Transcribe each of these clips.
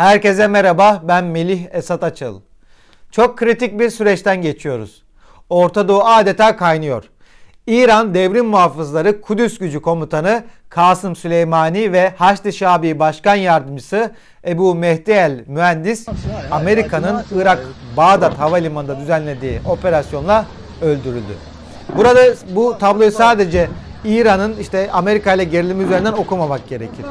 Herkese merhaba, ben Melih Esat Açıl. Çok kritik bir süreçten geçiyoruz. Orta Doğu adeta kaynıyor. İran devrim muhafızları Kudüs gücü komutanı Kasım Süleymani ve Haçlı Şabi Başkan Yardımcısı Ebu Mehdi El Mühendis Amerika'nın Irak Bağdat Havalimanı'nda düzenlediği operasyonla öldürüldü. Burada bu tabloyu sadece İran'ın işte Amerika ile gerilimi üzerinden okumamak gerekir.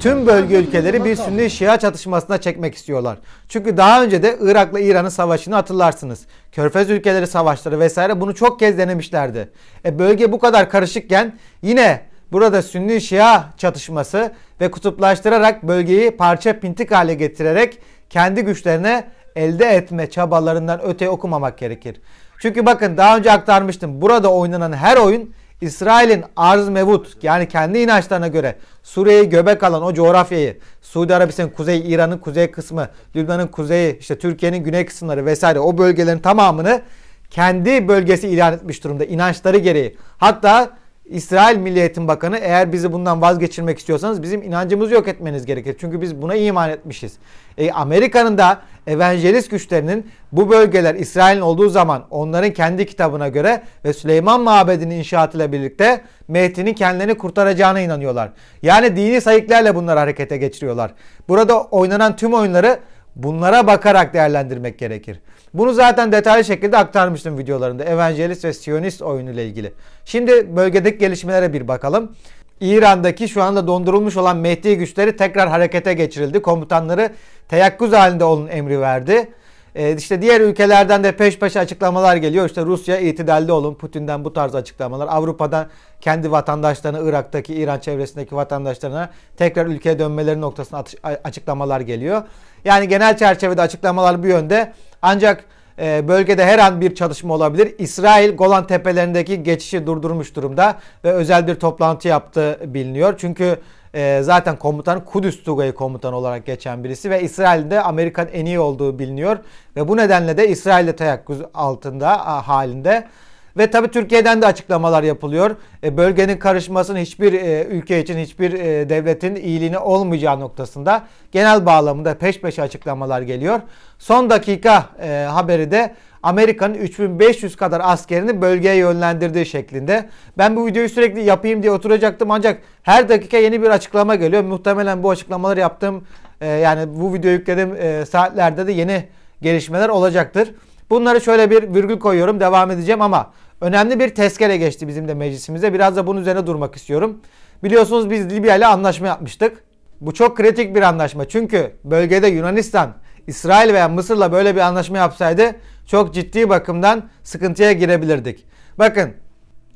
Tüm bölge ülkeleri bir Sünni Şia çatışmasına çekmek istiyorlar. Çünkü daha önce de Irak'la İran'ın savaşını hatırlarsınız. Körfez ülkeleri savaşları vesaire bunu çok kez denemişlerdi. E bölge bu kadar karışıkken yine burada Sünni Şia çatışması ve kutuplaştırarak bölgeyi parça pintik hale getirerek kendi güçlerine elde etme çabalarından öte okumamak gerekir. Çünkü bakın daha önce aktarmıştım. Burada oynanan her oyun İsrail'in arz mevut yani kendi inançlarına göre Suriye'yi göbek alan o coğrafyayı Suudi Arabistan'ın kuzey İran'ın kuzey kısmı, Lübnan'ın kuzeyi, işte Türkiye'nin güney kısımları vesaire o bölgelerin tamamını kendi bölgesi ilan etmiş durumda inançları gereği. Hatta İsrail Milli Eğitim Bakanı eğer bizi bundan vazgeçirmek istiyorsanız bizim inancımızı yok etmeniz gerekir. Çünkü biz buna iman etmişiz. E, Amerika'nın da evangelist güçlerinin bu bölgeler İsrail'in olduğu zaman onların kendi kitabına göre ve Süleyman Mabedi'nin inşaatıyla birlikte Mehdi'nin kendilerini kurtaracağına inanıyorlar. Yani dini sayıklarla bunları harekete geçiriyorlar. Burada oynanan tüm oyunları bunlara bakarak değerlendirmek gerekir. Bunu zaten detaylı şekilde aktarmıştım videolarında. Evangelist ve Siyonist oyunu ile ilgili. Şimdi bölgedeki gelişmelere bir bakalım. İran'daki şu anda dondurulmuş olan Mehdi güçleri tekrar harekete geçirildi. Komutanları teyakkuz halinde olun emri verdi. Ee, işte diğer ülkelerden de peş peşe açıklamalar geliyor. İşte Rusya itidalli olun. Putin'den bu tarz açıklamalar. Avrupa'dan kendi vatandaşlarını Irak'taki, İran çevresindeki vatandaşlarına tekrar ülkeye dönmeleri noktasına açıklamalar geliyor. Yani genel çerçevede açıklamalar bu yönde. Ancak e, bölgede her an bir çatışma olabilir. İsrail Golan Tepelerindeki geçişi durdurmuş durumda ve özel bir toplantı yaptığı biliniyor. Çünkü e, zaten komutan Kudüs Tugayı komutan olarak geçen birisi ve İsrail'de Amerikan en iyi olduğu biliniyor. Ve bu nedenle de İsrail'de teyakkuz altında a, halinde ve tabii Türkiye'den de açıklamalar yapılıyor. E, bölgenin karışmasının hiçbir e, ülke için hiçbir e, devletin iyiliğini olmayacağı noktasında genel bağlamında peş peşe açıklamalar geliyor. Son dakika e, haberi de Amerika'nın 3500 kadar askerini bölgeye yönlendirdiği şeklinde. Ben bu videoyu sürekli yapayım diye oturacaktım ancak her dakika yeni bir açıklama geliyor. Muhtemelen bu açıklamaları yaptığım e, yani bu videoyu yüklediğim e, saatlerde de yeni gelişmeler olacaktır. Bunları şöyle bir virgül koyuyorum devam edeceğim ama önemli bir tezkere geçti bizim de meclisimize. Biraz da bunun üzerine durmak istiyorum. Biliyorsunuz biz Libya ile anlaşma yapmıştık. Bu çok kritik bir anlaşma. Çünkü bölgede Yunanistan, İsrail veya Mısır'la böyle bir anlaşma yapsaydı çok ciddi bakımdan sıkıntıya girebilirdik. Bakın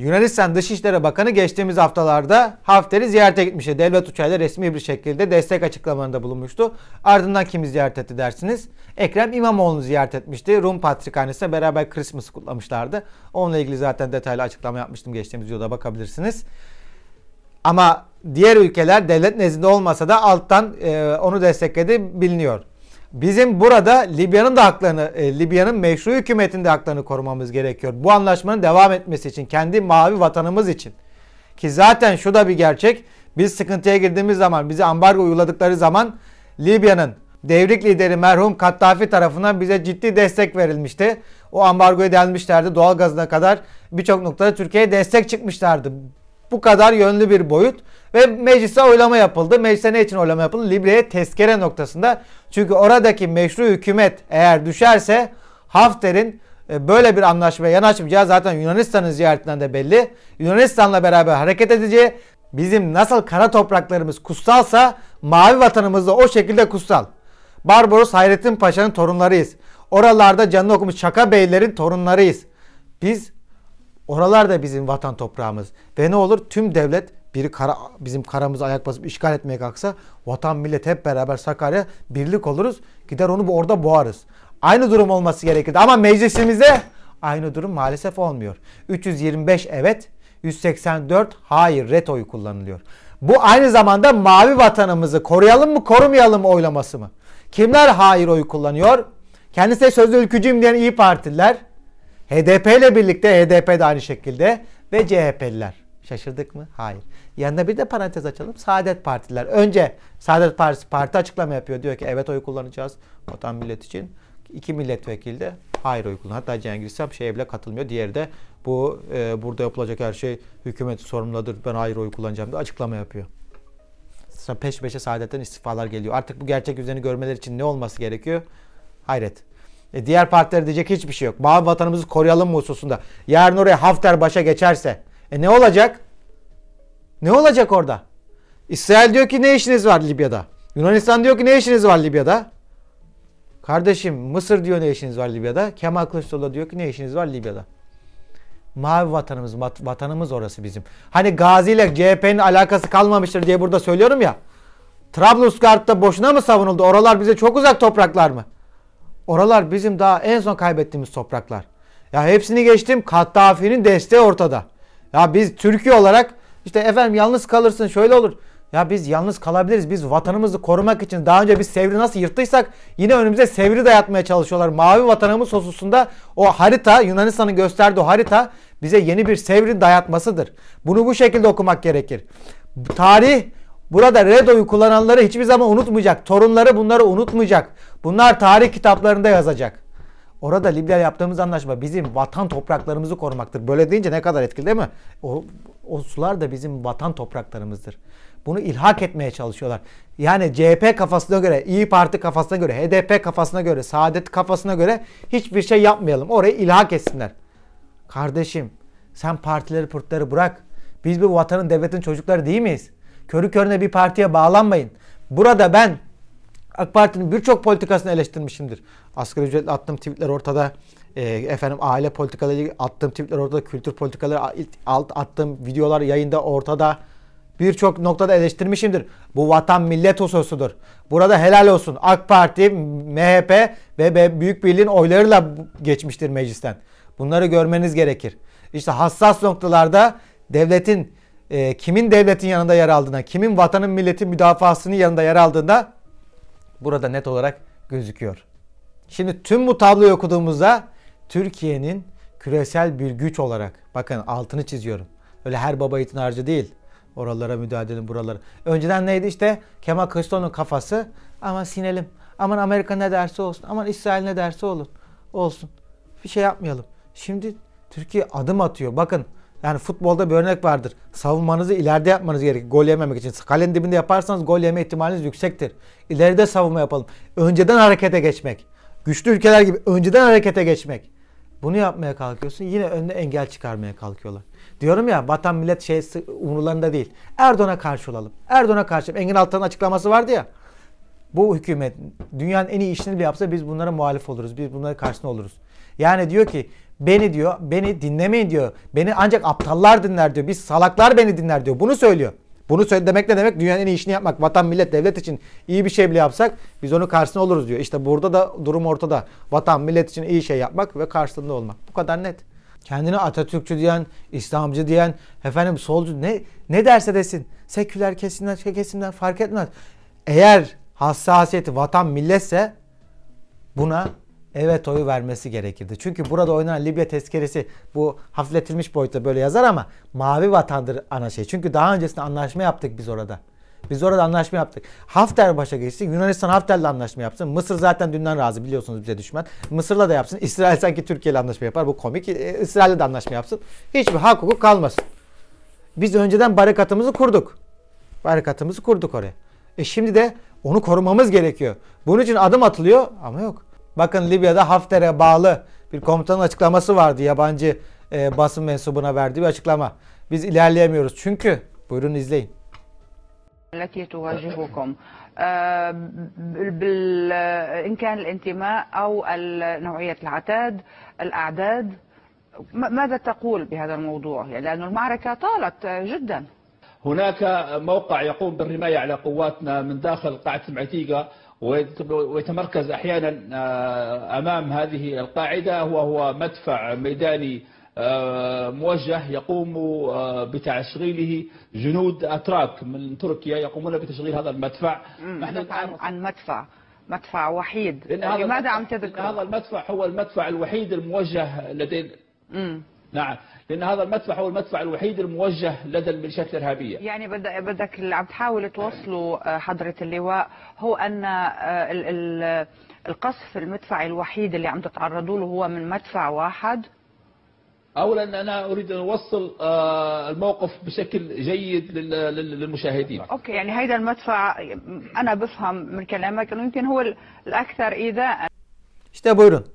Yunanistan Dışişleri Bakanı geçtiğimiz haftalarda Hafter'i ziyarete gitmişti. Devlet uçağıyla resmi bir şekilde destek açıklamalarında bulunmuştu. Ardından kimi ziyaret etti dersiniz? Ekrem İmamoğlu'nu ziyaret etmişti. Rum Patrikhanesi'ne beraber Christmas kutlamışlardı. Onunla ilgili zaten detaylı açıklama yapmıştım. Geçtiğimiz videoda bakabilirsiniz. Ama diğer ülkeler devlet nezdinde olmasa da alttan e, onu destekledi biliniyor. Bizim burada Libya'nın da haklarını, e, Libya'nın meşru hükümetinde haklarını korumamız gerekiyor. Bu anlaşmanın devam etmesi için, kendi mavi vatanımız için. Ki zaten şu da bir gerçek. Biz sıkıntıya girdiğimiz zaman, bize ambargo uyguladıkları zaman Libya'nın devrik lideri merhum Kattafi tarafından bize ciddi destek verilmişti. O ambargoya delmişlerdi. Doğal gazına kadar birçok noktada Türkiye'ye destek çıkmışlardı. Bu kadar yönlü bir boyut. Ve meclise oylama yapıldı. Meclise ne için oylama yapıldı? Libya'ya tezkere noktasında. Çünkü oradaki meşru hükümet eğer düşerse Hafter'in e, böyle bir anlaşmaya yanaşmayacağı zaten Yunanistan'ın ziyaretinden de belli. Yunanistan'la beraber hareket edeceği bizim nasıl kara topraklarımız kutsalsa mavi vatanımız da o şekilde kutsal. Barbaros Hayrettin Paşa'nın torunlarıyız. Oralarda canlı okumuş Çaka Beylerin torunlarıyız. Biz oralarda bizim vatan toprağımız. Ve ne olur tüm devlet biri kara, bizim karamızı ayak basıp işgal etmeye kalksa vatan millet hep beraber Sakarya birlik oluruz. Gider onu orada boğarız. Aynı durum olması gerekirdi ama meclisimizde aynı durum maalesef olmuyor. 325 evet, 184 hayır ret oyu kullanılıyor. Bu aynı zamanda mavi vatanımızı koruyalım mı korumayalım mı oylaması mı? Kimler hayır oyu kullanıyor? Kendisi de sözde ülkücüyüm diyen İyi Partililer, HDP ile birlikte HDP de aynı şekilde ve CHP'liler. Şaşırdık mı? Hayır. Yanına bir de parantez açalım. Saadet Partiler. Önce Saadet Partisi parti açıklama yapıyor. Diyor ki evet oyu kullanacağız vatan millet için. İki milletvekili de hayır oyu kullanıyor. Hatta Cengiz Sap şeye bile katılmıyor. Diğeri de bu e, burada yapılacak her şey hükümet sorumludur. Ben hayır oyu kullanacağım diye açıklama yapıyor. Peş peşe saadetten istifalar geliyor. Artık bu gerçek yüzlerini görmeleri için ne olması gerekiyor? Hayret. E diğer partiler diyecek hiçbir şey yok. Bağ vatanımızı koruyalım mı hususunda? Yarın oraya Hafter başa geçerse e ne olacak? Ne olacak orada? İsrail diyor ki ne işiniz var Libya'da? Yunanistan diyor ki ne işiniz var Libya'da? Kardeşim Mısır diyor ne işiniz var Libya'da? Kemal Kılıçdaroğlu diyor ki ne işiniz var Libya'da? Mavi vatanımız, vatanımız orası bizim. Hani Gazi ile CHP'nin alakası kalmamıştır diye burada söylüyorum ya. Trablusgarp'ta boşuna mı savunuldu? Oralar bize çok uzak topraklar mı? Oralar bizim daha en son kaybettiğimiz topraklar. Ya hepsini geçtim. Kattafi'nin desteği ortada. Ya biz Türkiye olarak işte efendim yalnız kalırsın şöyle olur. Ya biz yalnız kalabiliriz. Biz vatanımızı korumak için daha önce biz Sevr'i nasıl yırttıysak yine önümüze Sevr'i dayatmaya çalışıyorlar. Mavi vatanımız hususunda o harita Yunanistan'ın gösterdiği harita bize yeni bir Sevr'i dayatmasıdır. Bunu bu şekilde okumak gerekir. Tarih burada Redo'yu kullananları hiçbir zaman unutmayacak. Torunları bunları unutmayacak. Bunlar tarih kitaplarında yazacak. Orada Libya'yla yaptığımız anlaşma bizim vatan topraklarımızı korumaktır. Böyle deyince ne kadar etkili değil mi? O, o sular da bizim vatan topraklarımızdır. Bunu ilhak etmeye çalışıyorlar. Yani CHP kafasına göre, İyi Parti kafasına göre, HDP kafasına göre, Saadet kafasına göre hiçbir şey yapmayalım. Orayı ilhak etsinler. Kardeşim sen partileri pırtları bırak. Biz bu vatanın devletin çocukları değil miyiz? Körü körüne bir partiye bağlanmayın. Burada ben AK Parti'nin birçok politikasını eleştirmişimdir. Asgari ücretle attığım tweetler ortada. E, efendim aile politikaları attığım tweetler ortada. Kültür politikaları alt attığım videolar yayında ortada. Birçok noktada eleştirmişimdir. Bu vatan millet hususudur. Burada helal olsun. AK Parti, MHP ve Büyük Birliğin oylarıyla geçmiştir meclisten. Bunları görmeniz gerekir. İşte hassas noktalarda devletin e, kimin devletin yanında yer aldığına, kimin vatanın milletin müdafasının yanında yer aldığında burada net olarak gözüküyor. Şimdi tüm bu tabloyu okuduğumuzda Türkiye'nin küresel bir güç olarak bakın altını çiziyorum. Öyle her baba yiğitin harcı değil. Oralara müdahale edelim buralara. Önceden neydi işte Kemal Kılıçdaroğlu'nun kafası ama sinelim. Aman Amerika ne derse olsun. Aman İsrail ne derse olur. Olsun. Bir şey yapmayalım. Şimdi Türkiye adım atıyor. Bakın yani futbolda bir örnek vardır. Savunmanızı ileride yapmanız gerekir gol yememek için. Kalenin dibinde yaparsanız gol yeme ihtimaliniz yüksektir. İleride savunma yapalım. Önceden harekete geçmek güçlü ülkeler gibi önceden harekete geçmek. Bunu yapmaya kalkıyorsun. Yine önüne engel çıkarmaya kalkıyorlar. Diyorum ya vatan millet şey umurlarında değil. Erdoğan'a karşı olalım. Erdoğan'a karşı. Engin Altan'ın açıklaması vardı ya. Bu hükümet dünyanın en iyi işini bile yapsa biz bunlara muhalif oluruz. Biz bunlara karşı oluruz. Yani diyor ki beni diyor beni dinlemeyin diyor. Beni ancak aptallar dinler diyor. Biz salaklar beni dinler diyor. Bunu söylüyor. Bunu demek ne demek? Dünyanın en iyi işini yapmak. Vatan, millet, devlet için iyi bir şey bile yapsak biz onun karşısında oluruz diyor. İşte burada da durum ortada. Vatan, millet için iyi şey yapmak ve karşısında olmak. Bu kadar net. Kendini Atatürkçü diyen, İslamcı diyen, efendim solcu ne ne derse desin. Seküler kesimden, şey kesimden fark etmez. Eğer hassasiyeti vatan milletse buna evet oyu vermesi gerekirdi. Çünkü burada oynanan Libya tezkeresi bu hafifletilmiş boyutta böyle yazar ama mavi vatandır ana şey. Çünkü daha öncesinde anlaşma yaptık biz orada. Biz orada anlaşma yaptık. Hafter başa geçti. Yunanistan Hafter'le anlaşma yapsın. Mısır zaten dünden razı biliyorsunuz bize düşman. Mısır'la da yapsın. İsrail sanki Türkiye ile anlaşma yapar. Bu komik. E, İsrail'le de anlaşma yapsın. Hiçbir hak hukuk kalmasın. Biz önceden barikatımızı kurduk. Barikatımızı kurduk oraya. E şimdi de onu korumamız gerekiyor. Bunun için adım atılıyor ama yok. Bakın Libya'da Hafter'e bağlı bir komutanın açıklaması vardı. Yabancı e, basın mensubuna verdiği bir açıklama. Biz ilerleyemiyoruz çünkü buyurun izleyin. التي تواجهكم إن كان الانتماء أو نوعية العتاد الأعداد ماذا تقول بهذا الموضوع يعني لأن المعركة طالت جدا هناك موقع يقوم بالرماية على قواتنا من داخل قاعة المعتيقة ويتمركز أحيانا آه، أمام هذه القاعدة وهو مدفع ميداني آه، موجه يقوم آه، بتشغيله جنود أتراك من تركيا يقومون بتشغيل هذا المدفع نحن عن, عن مدفع مدفع وحيد لماذا عم تذكر هذا المدفع هو المدفع الوحيد الموجه لدينا نعم لأن هذا المدفع هو المدفع الوحيد الموجه لدى الميليشيات الإرهابية يعني بدك اللي عم تحاول توصله آه، حضرة اللواء هو أن آه، القصف المدفع الوحيد اللي عم تتعرضوا له هو من مدفع واحد أولا أنا أريد أن أوصل آه، الموقف بشكل جيد للمشاهدين أوكي يعني هيدا المدفع أنا بفهم من كلامك أنه يمكن هو الأكثر إيذاء İşte buyurun.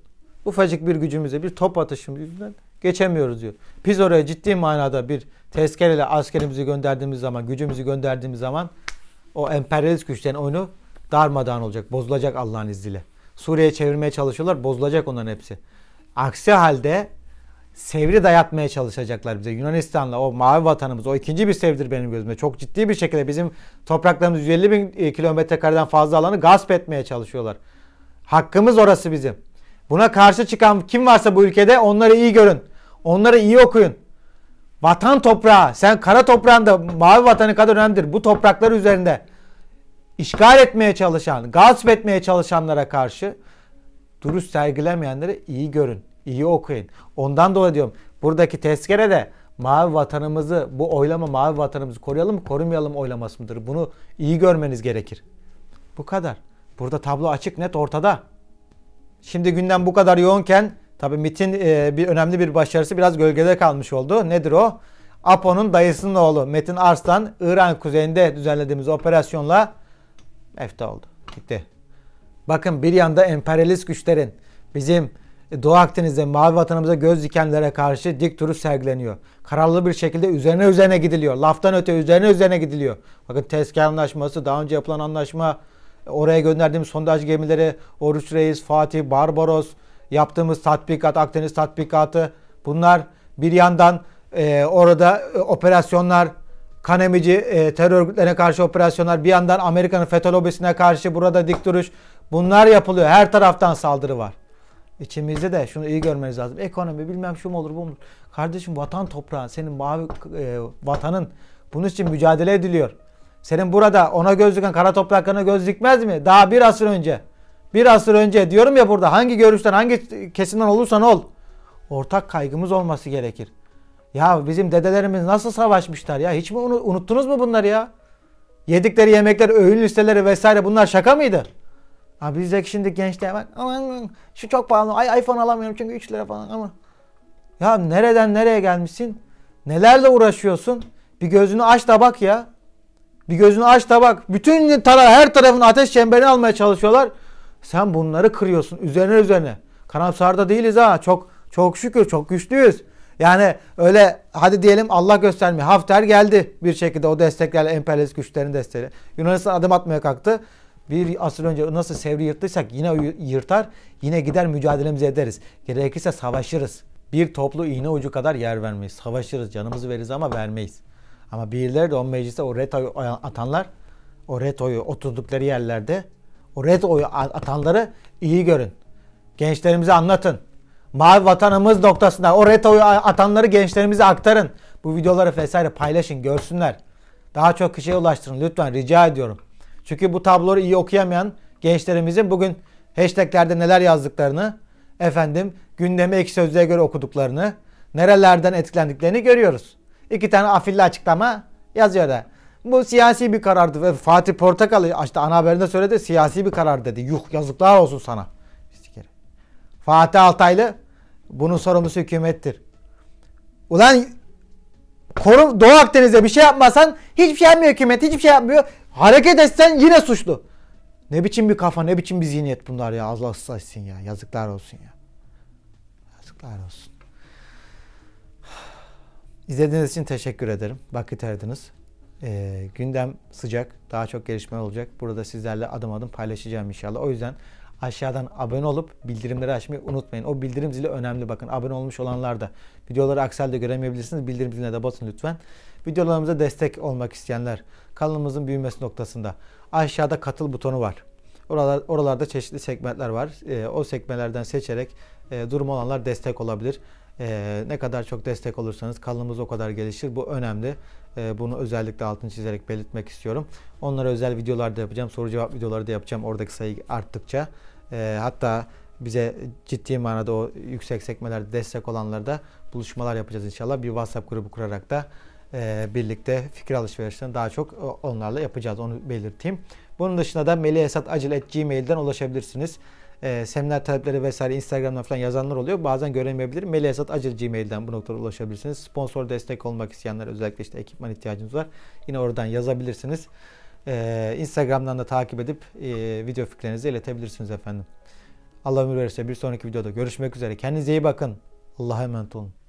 Ufacık bir gücümüze, bir top atışımızdan geçemiyoruz diyor. Biz oraya ciddi manada bir tezkereyle askerimizi gönderdiğimiz zaman, gücümüzü gönderdiğimiz zaman o emperyalist güçlerin oyunu darmadağın olacak, bozulacak Allah'ın izniyle. Suriye'ye çevirmeye çalışıyorlar, bozulacak onların hepsi. Aksi halde sevri dayatmaya çalışacaklar bize. Yunanistan'la o mavi vatanımız o ikinci bir sevdir benim gözümde. Çok ciddi bir şekilde bizim topraklarımız 150 bin e, kilometre kareden fazla alanı gasp etmeye çalışıyorlar. Hakkımız orası bizim. Buna karşı çıkan kim varsa bu ülkede onları iyi görün. Onları iyi okuyun. Vatan toprağı. Sen kara toprağında mavi vatanı kadar önemlidir. Bu topraklar üzerinde işgal etmeye çalışan, gasp etmeye çalışanlara karşı duruş sergilemeyenleri iyi görün, iyi okuyun. Ondan dolayı diyorum buradaki tezkere de mavi vatanımızı, bu oylama mavi vatanımızı koruyalım, korumayalım oylaması mıdır? Bunu iyi görmeniz gerekir. Bu kadar. Burada tablo açık, net ortada. Şimdi gündem bu kadar yoğunken Tabii MIT'in e, bir önemli bir başarısı biraz gölgede kalmış oldu. Nedir o? Apo'nun dayısının oğlu Metin Arslan İran kuzeyinde düzenlediğimiz operasyonla EFTA oldu. Gitti. Bakın bir yanda emperyalist güçlerin bizim Doğu Akdeniz'de mavi vatanımıza göz dikenlere karşı dik duruş sergileniyor. Kararlı bir şekilde üzerine üzerine gidiliyor. Laftan öte üzerine üzerine gidiliyor. Bakın tezkâr anlaşması, daha önce yapılan anlaşma, oraya gönderdiğim sondaj gemileri, Oruç Reis, Fatih, Barbaros, yaptığımız tatbikat, Akdeniz tatbikatı bunlar bir yandan e, orada e, operasyonlar, kanemici e, terör örgütlerine karşı operasyonlar, bir yandan Amerika'nın FETÖ lobisine karşı burada dik duruş bunlar yapılıyor. Her taraftan saldırı var. İçimizde de şunu iyi görmeniz lazım. Ekonomi bilmem şu mu olur bu mu Kardeşim vatan toprağı senin mavi e, vatanın bunun için mücadele ediliyor. Senin burada ona göz diken kara topraklarına göz dikmez mi? Daha bir asır önce. Bir asır önce diyorum ya burada hangi görüşten hangi kesimden olursan ol. Ortak kaygımız olması gerekir. Ya bizim dedelerimiz nasıl savaşmışlar ya? Hiç mi unuttunuz mu bunları ya? Yedikleri yemekler, öğün listeleri vesaire bunlar şaka mıydı? Ha bizdeki şimdi gençler hemen şu çok pahalı. Ay iPhone alamıyorum çünkü 3 lira falan ama. Ya nereden nereye gelmişsin? Nelerle uğraşıyorsun? Bir gözünü aç da bak ya. Bir gözünü aç da bak. Bütün tara her tarafın ateş çemberini almaya çalışıyorlar. Sen bunları kırıyorsun üzerine üzerine. Karamsarda değiliz ha. Çok çok şükür çok güçlüyüz. Yani öyle hadi diyelim Allah göstermi. Hafter geldi bir şekilde o desteklerle emperyalist güçlerin desteği Yunanistan adım atmaya kalktı. Bir asır önce nasıl sevri yırttıysak yine yırtar. Yine gider mücadelemizi ederiz. Gerekirse savaşırız. Bir toplu iğne ucu kadar yer vermeyiz. Savaşırız canımızı veririz ama vermeyiz. Ama birileri de o meclise o retoyu atanlar o retoyu oturdukları yerlerde o red oyu atanları iyi görün. Gençlerimize anlatın. Mavi vatanımız noktasında o red oyu atanları gençlerimize aktarın. Bu videoları vesaire paylaşın görsünler. Daha çok kişiye ulaştırın lütfen rica ediyorum. Çünkü bu tabloları iyi okuyamayan gençlerimizin bugün hashtaglerde neler yazdıklarını, efendim gündemi ek sözlüğe göre okuduklarını, nerelerden etkilendiklerini görüyoruz. İki tane afilli açıklama yazıyor da. Bu siyasi bir karardı ve Fatih Portakal işte ana haberinde söyledi siyasi bir karar dedi. Yuh yazıklar olsun sana. Fatih Altaylı bunun sorumlusu hükümettir. Ulan Korum, Doğu Akdeniz'e bir şey yapmasan hiçbir şey yapmıyor hükümet hiçbir şey yapmıyor. Hareket etsen yine suçlu. Ne biçim bir kafa ne biçim bir zihniyet bunlar ya Allah ıslatsın ya yazıklar olsun ya. Yazıklar olsun. İzlediğiniz için teşekkür ederim. Vakit ayırdınız. E, gündem sıcak, daha çok gelişme olacak. Burada sizlerle adım adım paylaşacağım inşallah. O yüzden aşağıdan abone olup bildirimleri açmayı unutmayın. O bildirim zili önemli bakın. Abone olmuş olanlar da videoları aksel'de göremeyebilirsiniz. Bildirim ziline de basın lütfen. Videolarımıza destek olmak isteyenler kanalımızın büyümesi noktasında aşağıda katıl butonu var. Oralar, oralarda çeşitli segmentler var. E, o sekmelerden seçerek e, durumu olanlar destek olabilir. E, ne kadar çok destek olursanız kanalımız o kadar gelişir. Bu önemli. E, bunu özellikle altını çizerek belirtmek istiyorum. Onlara özel videolar da yapacağım. Soru cevap videoları da yapacağım oradaki sayı arttıkça. E, hatta bize ciddi manada o yüksek sekmelerde destek olanlarda buluşmalar yapacağız inşallah. Bir WhatsApp grubu kurarak da e, birlikte fikir alışverişlerini daha çok e, onlarla yapacağız. Onu belirteyim. Bunun dışında da meliesatacil.gmail'den ulaşabilirsiniz e, seminer talepleri vesaire Instagram'dan falan yazanlar oluyor. Bazen göremeyebilirim. meliasatacil.gmail'den bu noktada ulaşabilirsiniz. Sponsor destek olmak isteyenler özellikle işte ekipman ihtiyacınız var. Yine oradan yazabilirsiniz. E, Instagram'dan da takip edip e, video fikirlerinizi iletebilirsiniz efendim. Allah ömür verirse bir sonraki videoda görüşmek üzere. Kendinize iyi bakın. Allah'a emanet olun.